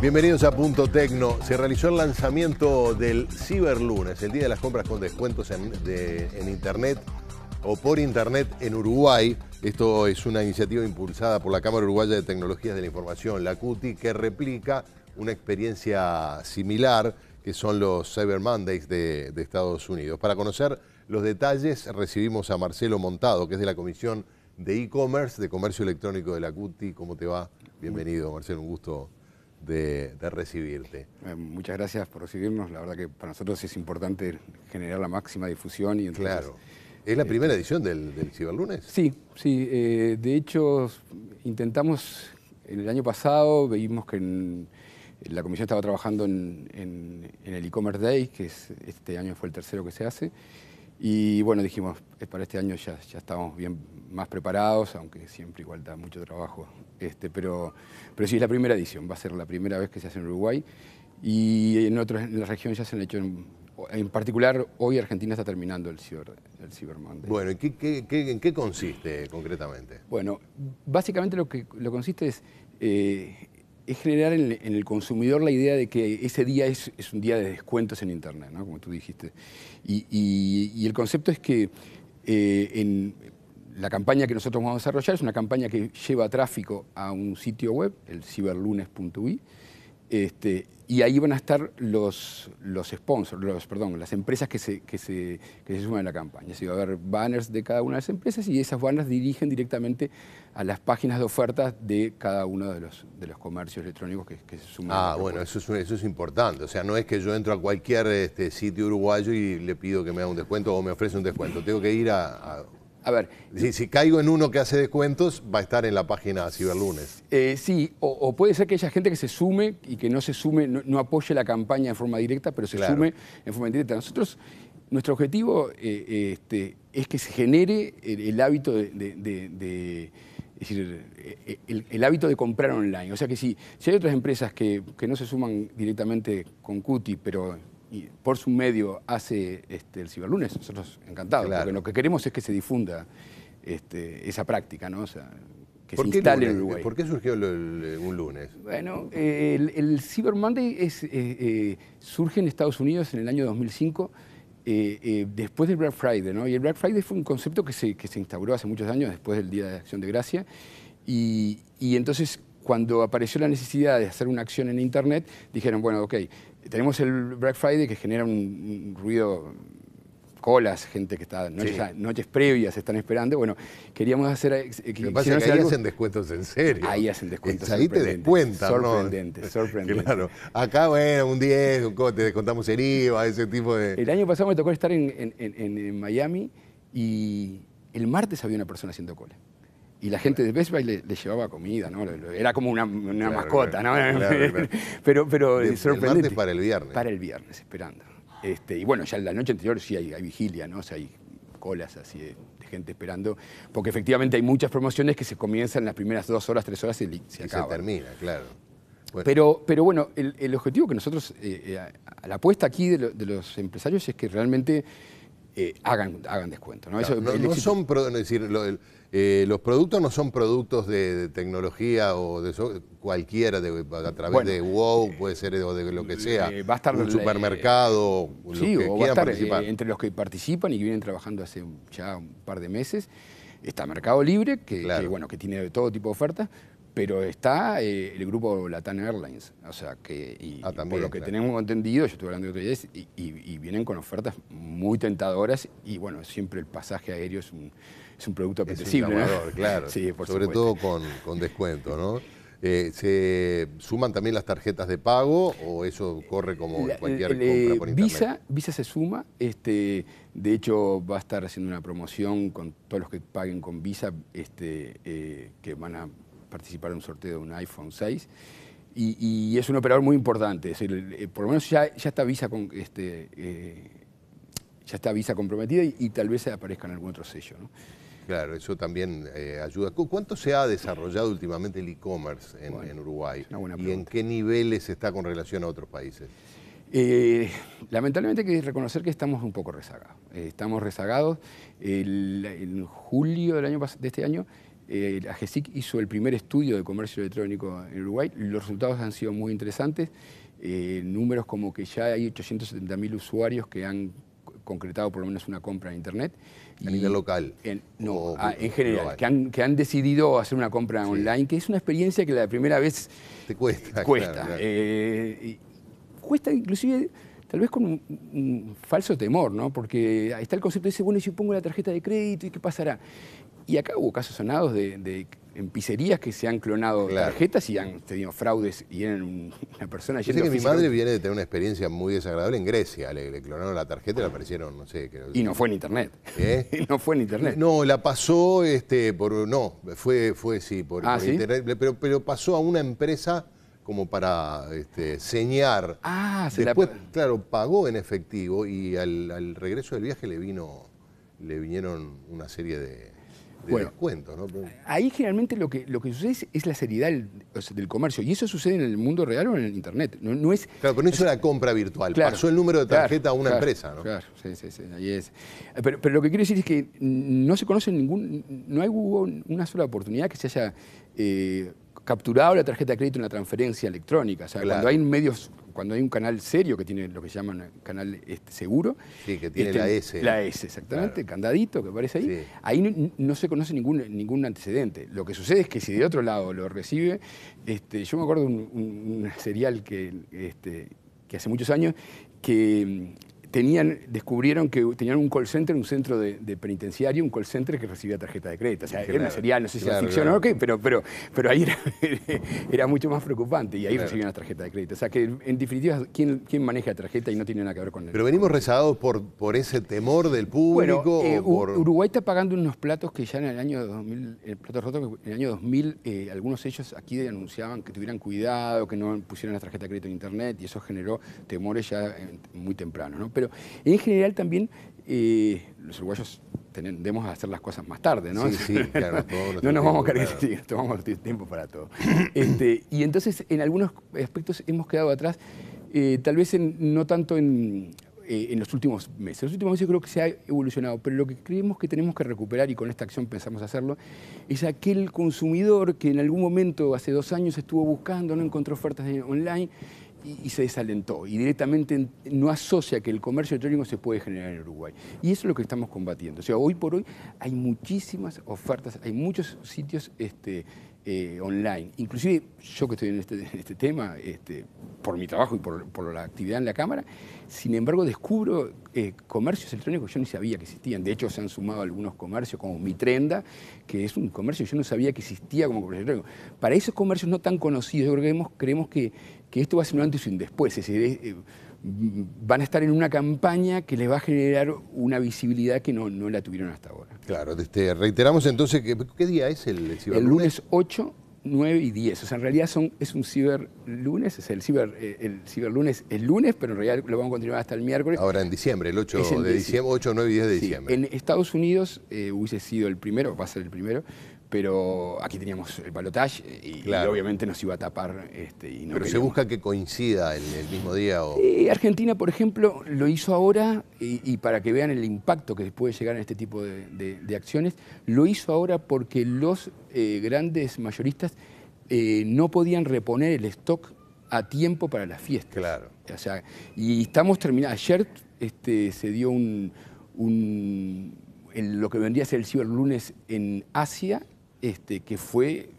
Bienvenidos a Punto Tecno. Se realizó el lanzamiento del Ciberlunes, el día de las compras con descuentos en, Internet o por Internet en Uruguay. Esto es una iniciativa impulsada por la Cámara Uruguaya de Tecnologías de la Información, la CUTI, que replica una experiencia similar que son los Cyber Mondays de Estados Unidos. Para conocer los detalles recibimos a Marcelo Montado, que es de la Comisión de E-Commerce, de Comercio Electrónico de la CUTI. ¿Cómo te va? Bienvenido, Marcelo, un gusto de, recibirte. Eh, muchas gracias por recibirnos. La verdad que para nosotros es importante generar la máxima difusión. y Claro. ¿Es la eh, primera edición del, del, Ciberlunes? Sí, sí. Eh, de hecho, intentamos, en el año pasado vimos que la comisión estaba trabajando en, el e-commerce day, que este año fue el tercero que se hace. Y bueno, dijimos, para este año ya, ya estamos bien más preparados, aunque siempre igual da mucho trabajo. Este, pero, pero sí, es la primera edición, va a ser la primera vez que se hace en Uruguay. Y en otras en la región ya se han hecho, en, en particular hoy Argentina está terminando el Cyber, el Bueno, en qué consiste concretamente? Bueno, básicamente lo que lo consiste es eh, es generar en, el consumidor la idea de que ese día es, un día de descuentos en Internet, como tú dijiste. Y, el concepto es que eh, la campaña que nosotros vamos a desarrollar es una campaña que lleva tráfico a un sitio web, el ciberlunes.ui, y ahí van a estar los, los sponsors, los, perdón, las empresas que se, que, suman a la campaña. Así va a haber banners de cada una de las empresas y esas banners dirigen directamente a las páginas de ofertas de cada uno de los, de los comercios electrónicos que, se suman. a la ah, bueno, eso es, eso es importante. O sea, no es que yo entro a cualquier este, sitio uruguayo y le pido que me haga un descuento o me ofrece un descuento. Tengo que ir a a ver. Si, caigo en uno que hace descuentos, va a estar en la página Ciberlunes. Eh, sí, o, puede ser que haya gente que se sume y que no se sume, no, apoye la campaña en forma directa, pero se sume en forma indirecta. Nosotros, nuestro objetivo eh, eh, este, es que se genere el, hábito de, el, hábito de comprar online. O sea que si, si hay otras empresas que, que no se suman directamente con Cuti, pero y por su medio hace este, el ciberlunes, nosotros encantados, porque lo que queremos es que se difunda este, esa práctica, ¿no? O sea, que se instale ¿Por qué surgió el, eh, un lunes? Bueno, el, el, Monday es, eh, eh, surge en Estados Unidos en el año 2005, después del Black Friday, ¿no? Y el Black Friday fue un concepto que se, que se instauró hace muchos años, después del Día de Acción de Gracia, y, y entonces cuando apareció la necesidad de hacer una acción en Internet, dijeron, bueno, ok, tenemos el Black Friday que genera un, ruido colas, gente que está noches, previas están esperando. Bueno, queríamos hacer. Lo que pasa es que ahí hacen descuentos en serio. Ahí hacen descuentos. ahí te descuentan. Sorprendente, ¿no? sorprendente. Claro. Acá, bueno, un 10, te descontamos en IVA, ese tipo de. El año pasado me tocó estar en, en, en, en Miami y el martes había una persona haciendo cola y la gente de Best Buy le, llevaba comida, ¿no? Era como una, mascota, ¿no? pero pero eh, sorprendente. para el viernes. Para el viernes, esperando. Este, y bueno, ya la noche anterior sí hay, vigilia, ¿no? O sea, hay colas así de, gente esperando, porque efectivamente hay muchas promociones que se comienzan en las primeras dos horas, tres horas y se, y se termina, claro. Pero, pero bueno, el, objetivo que nosotros, eh, eh, la apuesta aquí de los empresarios es que realmente eh, hagan, hagan descuento. No, son decir, eh, los productos no son productos de, tecnología o de cualquiera, de, a través de WOW, eh, puede ser o de lo que sea, va a estar, un supermercado, que entre los que participan y que vienen trabajando hace ya un par de meses, está Mercado Libre, que, bueno, que tiene todo tipo de ofertas, pero está eh, el grupo Latam Airlines, o sea, que ah, también, por lo que tenemos entendido, yo estuve hablando de otro día, y, vienen con ofertas muy tentadoras y bueno, siempre el pasaje aéreo es un, es un producto apetecible. Es claro, sí, sobre todo con, descuento, ¿no? Eh, ¿Se suman también las tarjetas de pago o eso corre como cualquier eh, compra por internet? Visa, Visa se suma. Este, de hecho, va a estar haciendo una promoción con todos los que paguen con Visa, este, que van a participar en un sorteo de un iPhone 6. Y, es un operador muy importante. Es eh, por lo menos ya, está Visa con, este, eh, ya está Visa comprometida y, tal vez se aparezca en algún otro sello. Claro, eso también eh, ayuda. ¿Cuánto se ha desarrollado últimamente el e-commerce en, Uruguay? ¿Y en qué niveles está con relación a otros países? lamentablemente hay que reconocer que estamos un poco rezagados. estamos rezagados. en julio del año, de este año eh, hizo el primer estudio de comercio electrónico en Uruguay. Los resultados han sido muy interesantes. Eh, números como que ya hay 870.000 usuarios que han concretado por lo menos una compra en Internet. A nivel local. no, ah, en general, que han, decidido hacer una compra online, que es una experiencia que la primera vez... Te cuesta. Cuesta. Eh, cuesta inclusive tal vez con un, falso temor, ¿no? Porque ahí está el concepto de bueno, si yo pongo la tarjeta de crédito, ¿y qué pasará? Y acá hubo casos sonados de, de pizzerías que se han clonado tarjetas y han tenido fraudes y eran una persona Yo que mi madre viene de tener una experiencia muy desagradable en Grecia. Le, clonaron la tarjeta y le aparecieron, no sé. Creo Y no fue en internet. ¿Eh? no fue en internet. No, la pasó este, por. No, fue, fue sí, por, ah, internet. Pero, pero pasó a una empresa como para este, Ah, se Después, claro, pagó en efectivo y al, al regreso del viaje le vino. Le vinieron una serie de bueno, Ahí generalmente lo que, lo que sucede es, la seriedad del, comercio. Y eso sucede en el mundo real o en el Internet. No, es, claro, pero no hizo la compra virtual. pasó el número de tarjeta a una empresa. ¿no? Claro, sí, sí, sí. Ahí es. Pero, lo que quiero decir es que no se conoce ningún. No hay, una sola oportunidad que se haya. Eh, capturado la tarjeta de crédito en la transferencia electrónica. O sea, cuando hay medios cuando hay un canal serio que tiene lo que llaman canal este, seguro. Sí, que tiene este, la S. La S, exactamente, el candadito que aparece ahí. Ahí no, se conoce ningún, ningún antecedente. Lo que sucede es que si de otro lado lo recibe, este, yo me acuerdo un, un, serial que, este, que hace muchos años que tenían, descubrieron que tenían un call center, un centro de, penitenciario, un call center que recibía tarjeta de crédito. O sea, ah, no sé si la ficción o qué, pero, pero, pero ahí era, mucho más preocupante y ahí recibían las tarjetas de crédito. O sea, que en definitiva, ¿quién, maneja la tarjeta y no tiene nada que ver con él? Pero venimos rezagados por, por ese temor del público. Eh, Uruguay está pagando unos platos que ya en el año 2000, el eh, plato roto, en el año 2000, eh, algunos ellos aquí anunciaban que tuvieran cuidado, que no pusieran la tarjeta de crédito en internet y eso generó temores ya muy temprano... ¿no? pero en general también eh, los uruguayos tendemos a hacer las cosas más tarde, ¿no? Sí, sí, claro, No nos vamos a cargar, tomamos tiempo para todo. Este, y entonces, en algunos aspectos hemos quedado atrás, eh, tal vez no tanto en, eh, en los últimos meses. En los últimos meses creo que se ha evolucionado, pero lo que creemos que tenemos que recuperar, y con esta acción pensamos hacerlo, es aquel consumidor que en algún momento, hace dos años, estuvo buscando, no encontró ofertas online, y, se desalentó y directamente no asocia que el comercio electrónico se puede generar en Uruguay. Y eso es lo que estamos combatiendo. O sea, hoy por hoy hay muchísimas ofertas, hay muchos sitios este, eh, online. Inclusive yo que estoy en este, este tema, este, por mi trabajo y por, la actividad en la Cámara, sin embargo descubro eh, comercios electrónicos que yo ni sabía que existían. De hecho se han sumado algunos comercios como Mitrenda, que es un comercio que yo no sabía que existía como comercio electrónico. Para esos comercios no tan conocidos, creo que creemos, que, esto va a ser un antes y un después. Eh, van a estar en una campaña que les va a generar una visibilidad que no, no la tuvieron hasta ahora. Claro, este, reiteramos entonces, que, ¿qué día es el, ciberlunes? El lunes 8, 9 y 10. O sea, en realidad es un ciberlunes, es el, ciber, eh, el ciberlunes es lunes, pero en realidad lo vamos a continuar hasta el miércoles. Ahora en diciembre, el 8, de diciembre, 8 9 y 10 de diciembre. En Estados Unidos eh, hubiese sido el primero, va a ser el primero, pero aquí teníamos el balotaje eh, y, obviamente nos iba a tapar. Este, y no pero se busca que coincida el mismo día. O... Argentina, por ejemplo, lo hizo ahora y, para que vean el impacto que puede llegar en este tipo de, acciones, lo hizo ahora porque los eh, grandes mayoristas eh, no podían reponer el stock a tiempo para las fiestas. Claro. O sea, y estamos terminando. Ayer este, se dio un, lo que vendría a ser el ciberlunes en Asia este, que fue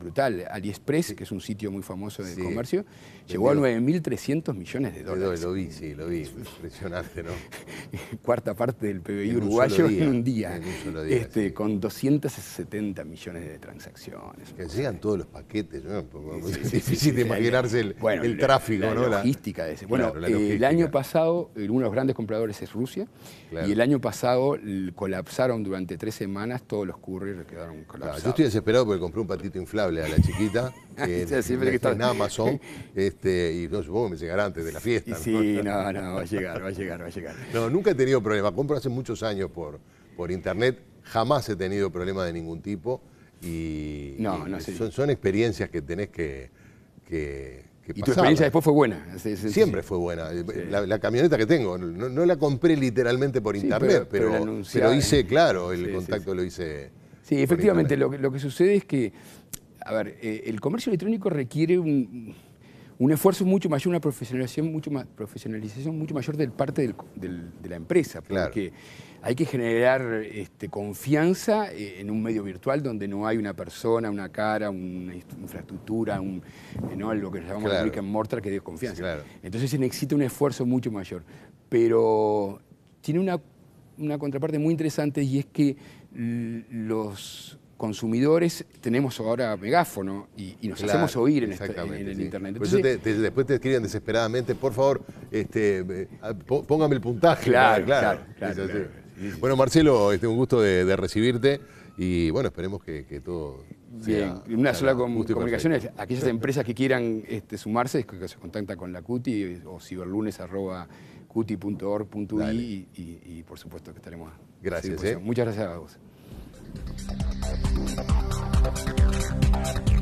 brutal. AliExpress, que es un sitio muy famoso de comercio, llegó a 9.300 millones de dólares. Lo vi, sí, lo vi. Impresionante, ¿no? Cuarta parte del PBI uruguayo en un día. En este, Con 270 millones de transacciones. Que llegan todos los paquetes, ¿no? es difícil de imaginarse el, tráfico, ¿no? La logística de ese. Bueno, eh, el año pasado, uno de los grandes compradores es Rusia, y el año pasado colapsaron durante tres semanas todos los couriers quedaron colapsados. yo estoy desesperado porque compré un patito inflable a la chiquita. En, que en Amazon, este, y no, supongo que me llegará antes de la fiesta. sí, ¿no? no, va a llegar, va a llegar, va a llegar. No, nunca he tenido problemas. Compro hace muchos años por, por internet, jamás he tenido problemas de ningún tipo. Y, no, no, son, son experiencias que tenés que, que y tu experiencia después fue buena. Siempre fue buena. Eh, la, camioneta que tengo, no, la compré literalmente por internet, pero, pero, hice, claro, el contacto lo hice. Sí, efectivamente, lo lo que, sucede es que a ver, eh, el comercio electrónico requiere un, esfuerzo mucho mayor, una profesionalización mucho, profesionalización mucho mayor del parte de la empresa, porque hay que generar este, confianza eh, en un medio virtual donde no hay una persona, una cara, una infraestructura, un, eh, ¿no? lo que llamamos en mortar que dé confianza. Entonces se necesita un esfuerzo mucho mayor, pero tiene una contraparte muy interesante y es que los consumidores tenemos ahora megáfono y, nos hacemos oír en, el este- Internet. Pues después te escriben desesperadamente, por favor, este, eh, ah, póngame el puntaje. Claro, claro. Bueno, Marcelo, este, un gusto de, recibirte y bueno, esperemos que, todo... Bien, una sola comunicación aquellas empresas que quieran este, sumarse, que se contacta con la CUTI o ciberlunes y, por supuesto que estaremos. Gracias. ¿eh? Muchas gracias a vos. Thank you.